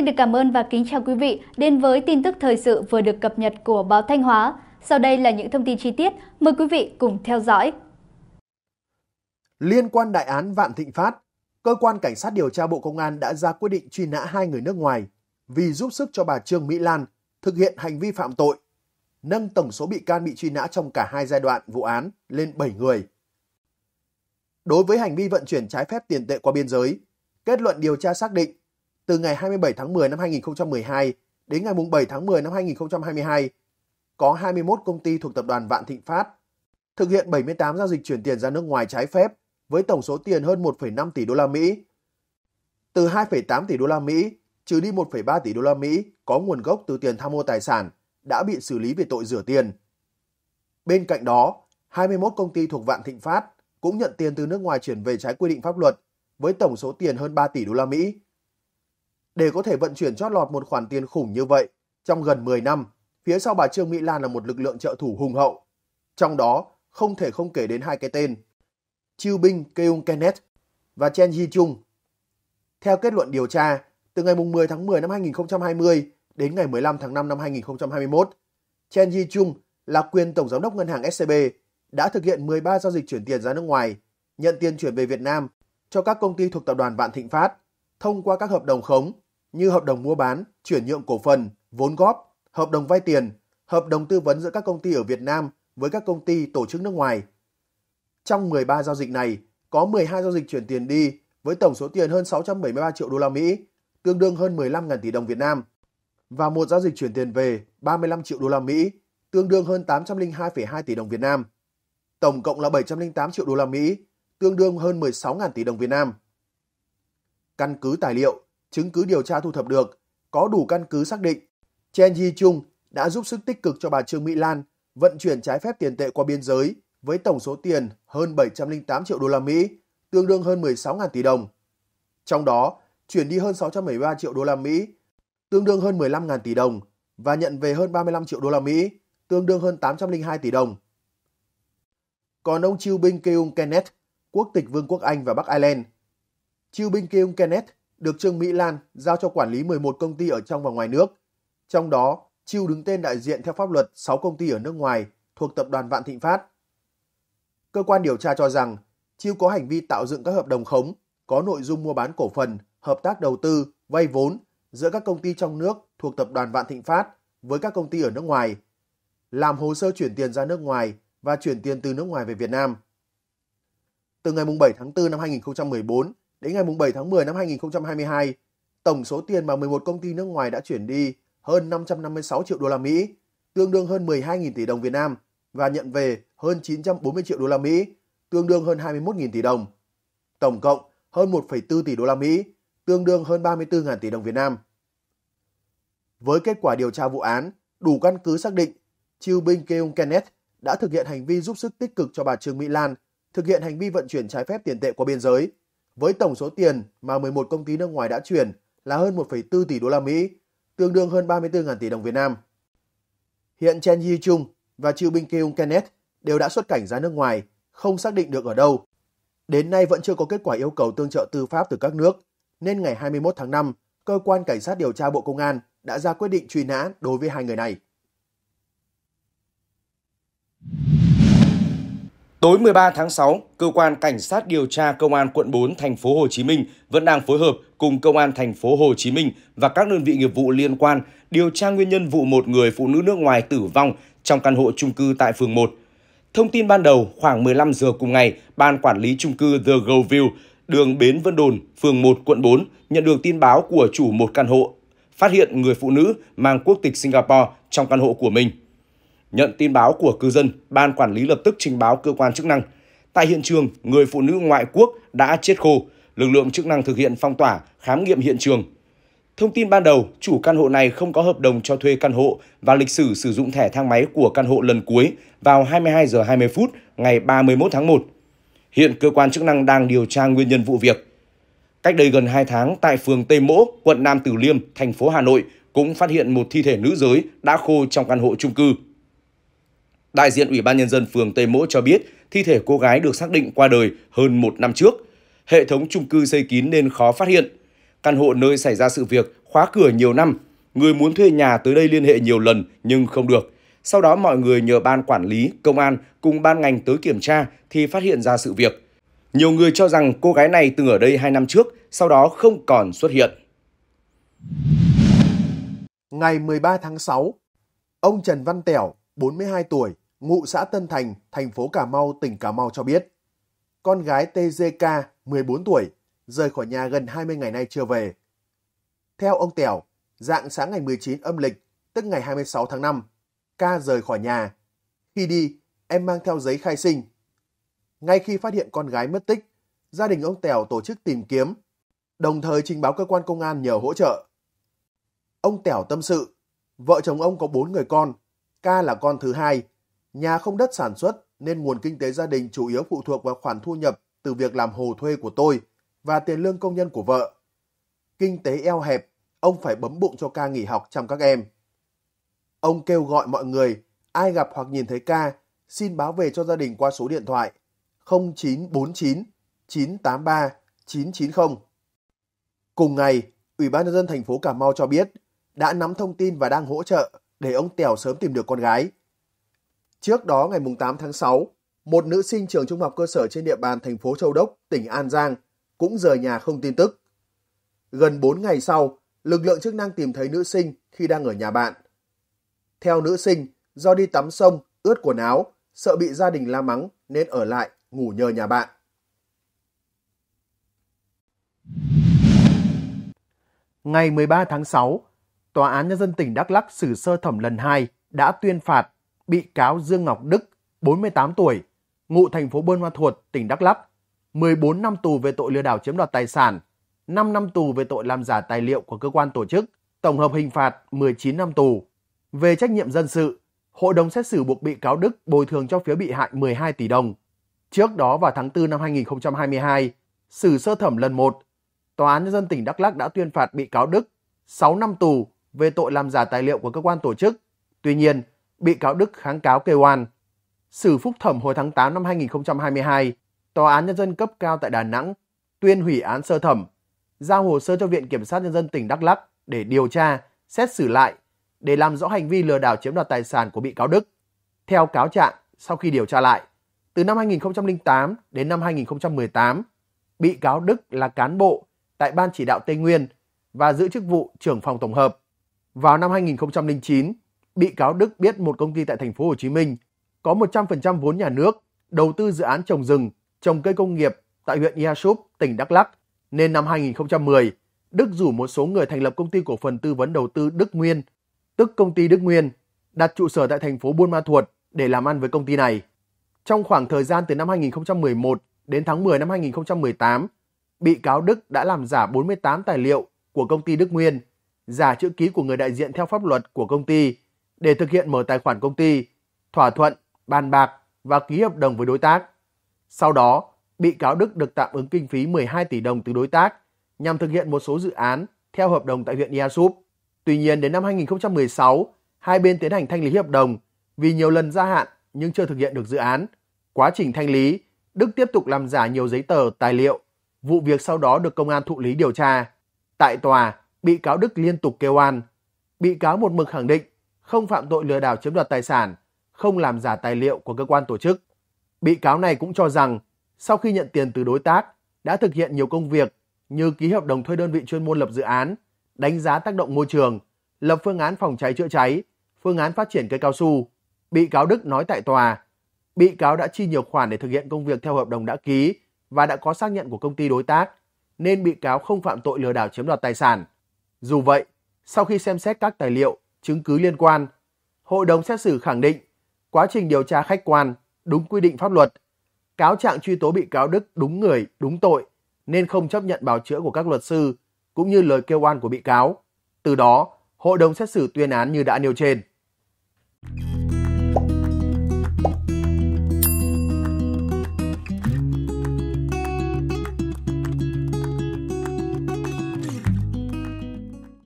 Xin được cảm ơn và kính chào quý vị đến với tin tức thời sự vừa được cập nhật của báo Thanh Hóa. Sau đây là những thông tin chi tiết, mời quý vị cùng theo dõi. Liên quan đại án Vạn Thịnh Phát, cơ quan cảnh sát điều tra Bộ Công an đã ra quyết định truy nã hai người nước ngoài vì giúp sức cho bà Trương Mỹ Lan thực hiện hành vi phạm tội, nâng tổng số bị can bị truy nã trong cả hai giai đoạn vụ án lên 7 người. Đối với hành vi vận chuyển trái phép tiền tệ qua biên giới, kết luận điều tra xác định từ ngày 27 tháng 10 năm 2012 đến ngày 7 tháng 10 năm 2022, có 21 công ty thuộc tập đoàn Vạn Thịnh Phát thực hiện 78 giao dịch chuyển tiền ra nước ngoài trái phép với tổng số tiền hơn 1,5 tỷ đô la Mỹ. Từ 2,8 tỷ đô la Mỹ trừ đi 1,3 tỷ đô la Mỹ có nguồn gốc từ tiền tham mô tài sản đã bị xử lý về tội rửa tiền. Bên cạnh đó, 21 công ty thuộc Vạn Thịnh Phát cũng nhận tiền từ nước ngoài chuyển về trái quy định pháp luật với tổng số tiền hơn 3 tỷ đô la Mỹ. Để có thể vận chuyển chót lọt một khoản tiền khủng như vậy, trong gần 10 năm, phía sau bà Trương Mỹ Lan là một lực lượng trợ thủ hùng hậu. Trong đó, không thể không kể đến hai cái tên, Chiêu Binh Keung Kenneth và Chen Ji Chung. Theo kết luận điều tra, từ ngày 10 tháng 10 năm 2020 đến ngày 15 tháng 5 năm 2021, Chen Ji Chung là quyền tổng giám đốc ngân hàng SCB đã thực hiện 13 giao dịch chuyển tiền ra nước ngoài, nhận tiền chuyển về Việt Nam cho các công ty thuộc tập đoàn Vạn Thịnh Phát thông qua các hợp đồng khống như hợp đồng mua bán, chuyển nhượng cổ phần, vốn góp, hợp đồng vay tiền, hợp đồng tư vấn giữa các công ty ở Việt Nam với các công ty tổ chức nước ngoài. Trong 13 giao dịch này, có 12 giao dịch chuyển tiền đi với tổng số tiền hơn 673 triệu đô la Mỹ, tương đương hơn 15.000 tỷ đồng Việt Nam và một giao dịch chuyển tiền về 35 triệu đô la Mỹ, tương đương hơn 802,2 tỷ đồng Việt Nam. Tổng cộng là 708 triệu đô la Mỹ, tương đương hơn 16.000 tỷ đồng Việt Nam. Căn cứ tài liệu, chứng cứ điều tra thu thập được, có đủ căn cứ xác định Chen Ji Chung đã giúp sức tích cực cho bà Trương Mỹ Lan vận chuyển trái phép tiền tệ qua biên giới với tổng số tiền hơn 708 triệu đô la Mỹ, tương đương hơn 16.000 tỷ đồng. Trong đó, chuyển đi hơn 673 triệu đô la Mỹ, tương đương hơn 15.000 tỷ đồng và nhận về hơn 35 triệu đô la Mỹ, tương đương hơn 802 tỷ đồng. Còn ông Chiu Binh Keung Kenneth, quốc tịch Vương quốc Anh và Bắc Ireland. Chiu Binh Keung Kenneth được Trương Mỹ Lan giao cho quản lý 11 công ty ở trong và ngoài nước. Trong đó, Chiêu đứng tên đại diện theo pháp luật 6 công ty ở nước ngoài thuộc tập đoàn Vạn Thịnh Phát. Cơ quan điều tra cho rằng, Chiêu có hành vi tạo dựng các hợp đồng khống, có nội dung mua bán cổ phần, hợp tác đầu tư, vay vốn giữa các công ty trong nước thuộc tập đoàn Vạn Thịnh Phát với các công ty ở nước ngoài, làm hồ sơ chuyển tiền ra nước ngoài và chuyển tiền từ nước ngoài về Việt Nam. Từ ngày 7 tháng 4 năm 2014, Đến ngày 7 tháng 10 năm 2022, tổng số tiền mà 11 công ty nước ngoài đã chuyển đi hơn 556 triệu đô la Mỹ, tương đương hơn 12.000 tỷ đồng Việt Nam và nhận về hơn 940 triệu đô la Mỹ, tương đương hơn 21.000 tỷ đồng. Tổng cộng hơn 1,4 tỷ đô la Mỹ, tương đương hơn 34.000 tỷ đồng Việt Nam. Với kết quả điều tra vụ án, đủ căn cứ xác định Chiêu binh Keung Kenneth đã thực hiện hành vi giúp sức tích cực cho bà Trương Mỹ Lan thực hiện hành vi vận chuyển trái phép tiền tệ qua biên giới với tổng số tiền mà 11 công ty nước ngoài đã chuyển là hơn 1,4 tỷ đô la Mỹ, tương đương hơn 34.000 tỷ đồng Việt Nam. Hiện Chen Yi Chung và Chiu Binh Kyung Kenneth đều đã xuất cảnh ra nước ngoài, không xác định được ở đâu. Đến nay vẫn chưa có kết quả yêu cầu tương trợ tư pháp từ các nước, nên ngày 21 tháng 5, cơ quan cảnh sát điều tra Bộ Công an đã ra quyết định truy nã đối với hai người này. Tối 13 tháng 6, cơ quan cảnh sát điều tra công an quận 4 thành phố Hồ Chí Minh vẫn đang phối hợp cùng công an thành phố Hồ Chí Minh và các đơn vị nghiệp vụ liên quan điều tra nguyên nhân vụ một người phụ nữ nước ngoài tử vong trong căn hộ chung cư tại phường 1. Thông tin ban đầu, khoảng 15 giờ cùng ngày, ban quản lý chung cư The Go View, đường Bến Vân Đồn, phường 1, quận 4 nhận được tin báo của chủ một căn hộ phát hiện người phụ nữ mang quốc tịch Singapore trong căn hộ của mình. Nhận tin báo của cư dân, ban quản lý lập tức trình báo cơ quan chức năng. Tại hiện trường, người phụ nữ ngoại quốc đã chết khô. Lực lượng chức năng thực hiện phong tỏa, khám nghiệm hiện trường. Thông tin ban đầu, chủ căn hộ này không có hợp đồng cho thuê căn hộ và lịch sử sử dụng thẻ thang máy của căn hộ lần cuối vào 22 giờ 20 phút ngày 31 tháng 1. Hiện cơ quan chức năng đang điều tra nguyên nhân vụ việc. Cách đây gần 2 tháng tại phường Tây Mỗ, quận Nam Từ Liêm, thành phố Hà Nội cũng phát hiện một thi thể nữ giới đã khô trong căn hộ chung cư. Đại diện Ủy ban Nhân dân phường Tây Mỗ cho biết thi thể cô gái được xác định qua đời hơn một năm trước. Hệ thống chung cư xây kín nên khó phát hiện. Căn hộ nơi xảy ra sự việc khóa cửa nhiều năm. Người muốn thuê nhà tới đây liên hệ nhiều lần nhưng không được. Sau đó mọi người nhờ ban quản lý, công an cùng ban ngành tới kiểm tra thì phát hiện ra sự việc. Nhiều người cho rằng cô gái này từng ở đây 2 năm trước, sau đó không còn xuất hiện. Ngày 13 tháng 6, ông Trần Văn Tẻo, 42 tuổi, ngụ xã Tân Thành, thành phố Cà Mau, tỉnh Cà Mau cho biết. Con gái TGK, 14 tuổi, rời khỏi nhà gần 20 ngày nay chưa về. Theo ông Tẻo, dạng sáng ngày 19 âm lịch, tức ngày 26 tháng 5, K. rời khỏi nhà. Khi đi, em mang theo giấy khai sinh. Ngay khi phát hiện con gái mất tích, gia đình ông Tèo tổ chức tìm kiếm, đồng thời trình báo cơ quan công an nhờ hỗ trợ. Ông Tẻo tâm sự, vợ chồng ông có bốn người con, Ca là con thứ hai. Nhà không đất sản xuất nên nguồn kinh tế gia đình chủ yếu phụ thuộc vào khoản thu nhập từ việc làm hồ thuê của tôi và tiền lương công nhân của vợ. Kinh tế eo hẹp, ông phải bấm bụng cho ca nghỉ học chăm các em. Ông kêu gọi mọi người, ai gặp hoặc nhìn thấy ca, xin báo về cho gia đình qua số điện thoại 0949 983 990. Cùng ngày, Ủy ban nhân dân thành phố Cà Mau cho biết đã nắm thông tin và đang hỗ trợ để ông Tèo sớm tìm được con gái. Trước đó ngày 8 tháng 6, một nữ sinh trường trung học cơ sở trên địa bàn thành phố Châu Đốc, tỉnh An Giang cũng rời nhà không tin tức. Gần 4 ngày sau, lực lượng chức năng tìm thấy nữ sinh khi đang ở nhà bạn. Theo nữ sinh, do đi tắm sông, ướt quần áo, sợ bị gia đình la mắng nên ở lại ngủ nhờ nhà bạn. Ngày 13 tháng 6, Tòa án Nhân dân tỉnh Đắk Lắc xử sơ thẩm lần 2 đã tuyên phạt bị cáo Dương Ngọc Đức, 48 tuổi, ngụ thành phố Buôn Ma Thuột, tỉnh Đắk Lắk, 14 năm tù về tội lừa đảo chiếm đoạt tài sản, 5 năm tù về tội làm giả tài liệu của cơ quan tổ chức, tổng hợp hình phạt 19 năm tù. Về trách nhiệm dân sự, hội đồng xét xử buộc bị cáo Đức bồi thường cho phía bị hại 12 tỷ đồng. Trước đó vào tháng 4 năm 2022, xử sơ thẩm lần 1, Tòa án Nhân dân tỉnh Đắk Lắk đã tuyên phạt bị cáo Đức 6 năm tù về tội làm giả tài liệu của cơ quan tổ chức. Tuy nhiên, bị cáo Đức kháng cáo kêu oan. Sử phúc thẩm hồi tháng 8 năm 2022, Tòa án Nhân dân cấp cao tại Đà Nẵng tuyên hủy án sơ thẩm, giao hồ sơ cho Viện Kiểm sát Nhân dân tỉnh Đắk Lắk để điều tra, xét xử lại, để làm rõ hành vi lừa đảo chiếm đoạt tài sản của bị cáo Đức. Theo cáo trạng, sau khi điều tra lại, từ năm 2008 đến năm 2018, bị cáo Đức là cán bộ tại Ban chỉ đạo Tây Nguyên và giữ chức vụ trưởng phòng tổng hợp. Vào năm 2009, bị cáo Đức biết một công ty tại thành phố Hồ Chí Minh có 100% vốn nhà nước đầu tư dự án trồng rừng, trồng cây công nghiệp tại huyện Ia Súp, tỉnh Đắk Lắk nên năm 2010, Đức rủ một số người thành lập công ty cổ phần tư vấn đầu tư Đức Nguyên, tức công ty Đức Nguyên, đặt trụ sở tại thành phố Buôn Ma Thuột để làm ăn với công ty này. Trong khoảng thời gian từ năm 2011 đến tháng 10 năm 2018, bị cáo Đức đã làm giả 48 tài liệu của công ty Đức Nguyên giả chữ ký của người đại diện theo pháp luật của công ty để thực hiện mở tài khoản công ty, thỏa thuận, bàn bạc và ký hợp đồng với đối tác. Sau đó, bị cáo Đức được tạm ứng kinh phí 12 tỷ đồng từ đối tác nhằm thực hiện một số dự án theo hợp đồng tại huyện Ia Tuy nhiên, đến năm 2016, hai bên tiến hành thanh lý hợp đồng vì nhiều lần gia hạn nhưng chưa thực hiện được dự án. Quá trình thanh lý, Đức tiếp tục làm giả nhiều giấy tờ, tài liệu. Vụ việc sau đó được công an thụ lý điều tra. Tại tòa, bị cáo Đức liên tục kêu oan. Bị cáo một mực khẳng định không phạm tội lừa đảo chiếm đoạt tài sản, không làm giả tài liệu của cơ quan tổ chức. Bị cáo này cũng cho rằng sau khi nhận tiền từ đối tác đã thực hiện nhiều công việc như ký hợp đồng thuê đơn vị chuyên môn lập dự án, đánh giá tác động môi trường, lập phương án phòng cháy chữa cháy, phương án phát triển cây cao su. Bị cáo Đức nói tại tòa, bị cáo đã chi nhiều khoản để thực hiện công việc theo hợp đồng đã ký và đã có xác nhận của công ty đối tác, nên bị cáo không phạm tội lừa đảo chiếm đoạt tài sản. Dù vậy, sau khi xem xét các tài liệu, chứng cứ liên quan, hội đồng xét xử khẳng định quá trình điều tra khách quan, đúng quy định pháp luật, cáo trạng truy tố bị cáo Đức đúng người, đúng tội nên không chấp nhận bào chữa của các luật sư cũng như lời kêu oan của bị cáo. Từ đó, hội đồng xét xử tuyên án như đã nêu trên.